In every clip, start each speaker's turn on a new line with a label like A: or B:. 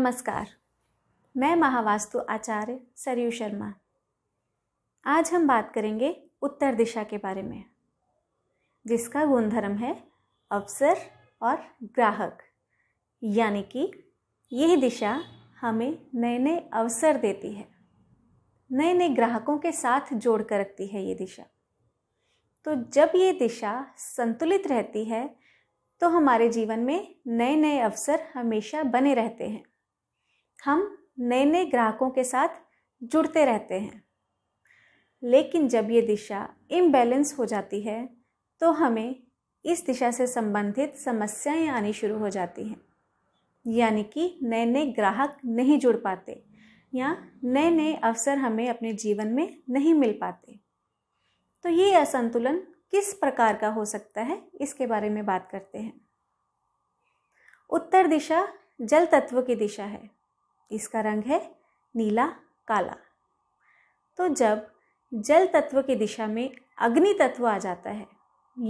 A: नमस्कार मैं महावास्तु आचार्य सरयू शर्मा आज हम बात करेंगे उत्तर दिशा के बारे में जिसका गुणधर्म है अवसर और ग्राहक यानी कि यह दिशा हमें नए नए अवसर देती है नए नए ग्राहकों के साथ जोड़ कर रखती है ये दिशा तो जब ये दिशा संतुलित रहती है तो हमारे जीवन में नए नए अवसर हमेशा बने रहते हैं हम नए नए ग्राहकों के साथ जुड़ते रहते हैं लेकिन जब ये दिशा इम्बैलेंस हो जाती है तो हमें इस दिशा से संबंधित समस्याएं आनी शुरू हो जाती हैं यानी कि नए नए ग्राहक नहीं जुड़ पाते या नए नए अवसर हमें अपने जीवन में नहीं मिल पाते तो ये असंतुलन किस प्रकार का हो सकता है इसके बारे में बात करते हैं उत्तर दिशा जल तत्व की दिशा है इसका रंग है नीला काला तो जब जल तत्व की दिशा में अग्नि तत्व आ जाता है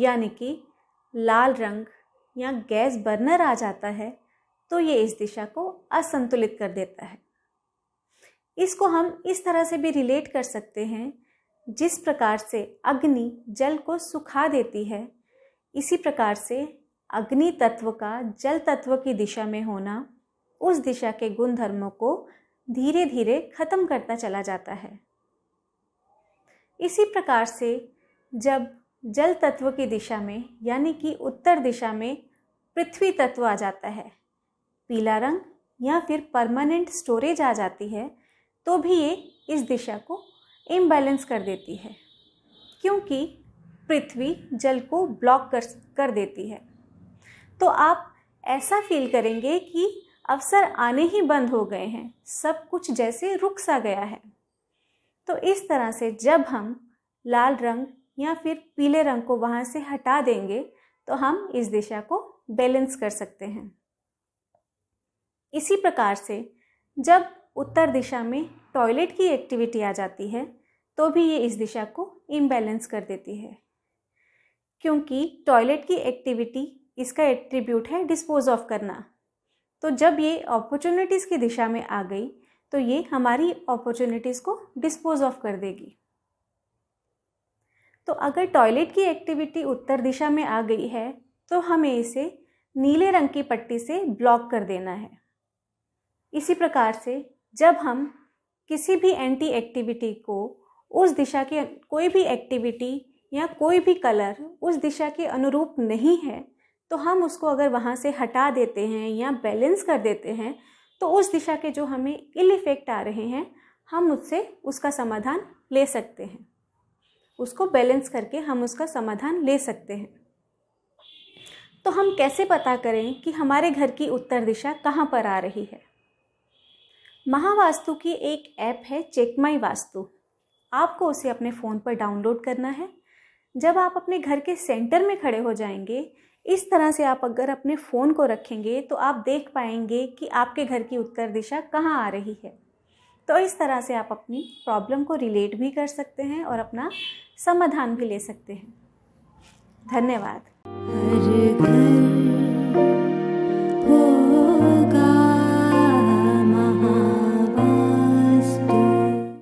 A: यानी कि लाल रंग या गैस बर्नर आ जाता है तो ये इस दिशा को असंतुलित कर देता है इसको हम इस तरह से भी रिलेट कर सकते हैं जिस प्रकार से अग्नि जल को सुखा देती है इसी प्रकार से अग्नि तत्व का जल तत्व की दिशा में होना उस दिशा के गुणधर्मों को धीरे धीरे खत्म करता चला जाता है इसी प्रकार से जब जल तत्व की दिशा में यानी कि उत्तर दिशा में पृथ्वी तत्व आ जाता है पीला रंग या फिर परमानेंट स्टोरेज आ जाती है तो भी ये इस दिशा को इम्बैलेंस कर देती है क्योंकि पृथ्वी जल को ब्लॉक कर कर देती है तो आप ऐसा फील करेंगे कि अवसर आने ही बंद हो गए हैं सब कुछ जैसे रुक सा गया है तो इस तरह से जब हम लाल रंग या फिर पीले रंग को वहाँ से हटा देंगे तो हम इस दिशा को बैलेंस कर सकते हैं इसी प्रकार से जब उत्तर दिशा में टॉयलेट की एक्टिविटी आ जाती है तो भी ये इस दिशा को इम्बैलेंस कर देती है क्योंकि टॉयलेट की एक्टिविटी इसका एट्रीब्यूट है डिस्पोज ऑफ करना तो जब ये अपॉर्चुनिटीज़ की दिशा में आ गई तो ये हमारी अपॉर्चुनिटीज़ को डिस्पोज ऑफ कर देगी तो अगर टॉयलेट की एक्टिविटी उत्तर दिशा में आ गई है तो हमें इसे नीले रंग की पट्टी से ब्लॉक कर देना है इसी प्रकार से जब हम किसी भी एंटी एक्टिविटी को उस दिशा के कोई भी एक्टिविटी या कोई भी कलर उस दिशा के अनुरूप नहीं है तो हम उसको अगर वहाँ से हटा देते हैं या बैलेंस कर देते हैं तो उस दिशा के जो हमें इल इफ़ेक्ट आ रहे हैं हम उससे उसका समाधान ले सकते हैं उसको बैलेंस करके हम उसका समाधान ले सकते हैं तो हम कैसे पता करें कि हमारे घर की उत्तर दिशा कहाँ पर आ रही है महावास्तु की एक ऐप है चेकमाई वास्तु आपको उसे अपने फ़ोन पर डाउनलोड करना है जब आप अपने घर के सेंटर में खड़े हो जाएंगे इस तरह से आप अगर अपने फ़ोन को रखेंगे तो आप देख पाएंगे कि आपके घर की उत्तर दिशा कहाँ आ रही है तो इस तरह से आप अपनी प्रॉब्लम को रिलेट भी कर सकते हैं और अपना समाधान भी ले सकते हैं धन्यवाद